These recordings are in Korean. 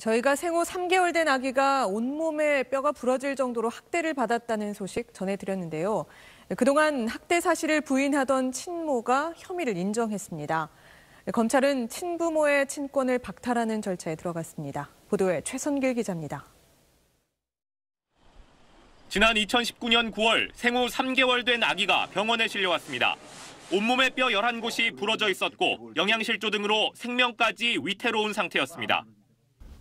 저희가 생후 3개월 된 아기가 온몸에 뼈가 부러질 정도로 학대를 받았다는 소식 전해드렸는데요. 그동안 학대 사실을 부인하던 친모가 혐의를 인정했습니다. 검찰은 친부모의 친권을 박탈하는 절차에 들어갔습니다. 보도에 최선길 기자입니다. 지난 2019년 9월 생후 3개월 된 아기가 병원에 실려왔습니다. 온몸에뼈 11곳이 부러져 있었고 영양실조 등으로 생명까지 위태로운 상태였습니다.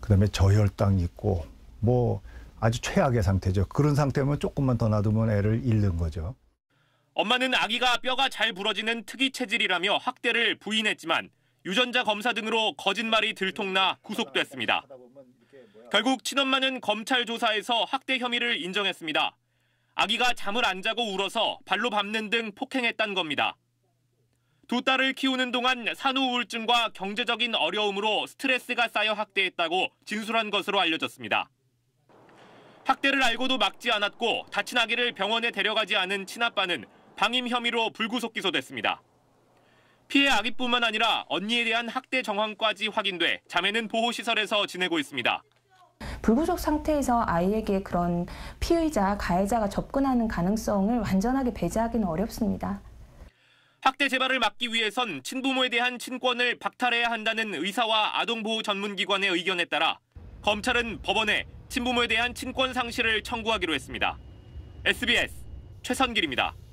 그다음에 저혈당이 있고 뭐 아주 최악의 상태죠. 그런 상태면 조금만 더 놔두면 애를 잃는 거죠. 엄마는 아기가 뼈가 잘 부러지는 특이 체질이라며 학대를 부인했지만 유전자 검사 등으로 거짓말이 들통나 구속됐습니다. 결국 친엄마는 검찰 조사에서 학대 혐의를 인정했습니다. 아기가 잠을 안 자고 울어서 발로 밟는 등폭행했다는 겁니다. 두 딸을 키우는 동안 산후 우울증과 경제적인 어려움으로 스트레스가 쌓여 학대했다고 진술한 것으로 알려졌습니다. 학대를 알고도 막지 않았고 다친 아기를 병원에 데려가지 않은 친아빠는 방임 혐의로 불구속 기소됐습니다. 피해 아기뿐만 아니라 언니에 대한 학대 정황까지 확인돼 자매는 보호시설에서 지내고 있습니다. 불구속 상태에서 아이에게 그런 피의자, 가해자가 접근하는 가능성을 완전하게 배제하기는 어렵습니다. 학대 재발을 막기 위해선 친부모에 대한 친권을 박탈해야 한다는 의사와 아동보호 전문기관의 의견에 따라 검찰은 법원에 친부모에 대한 친권 상실을 청구하기로 했습니다. SBS 최선길입니다.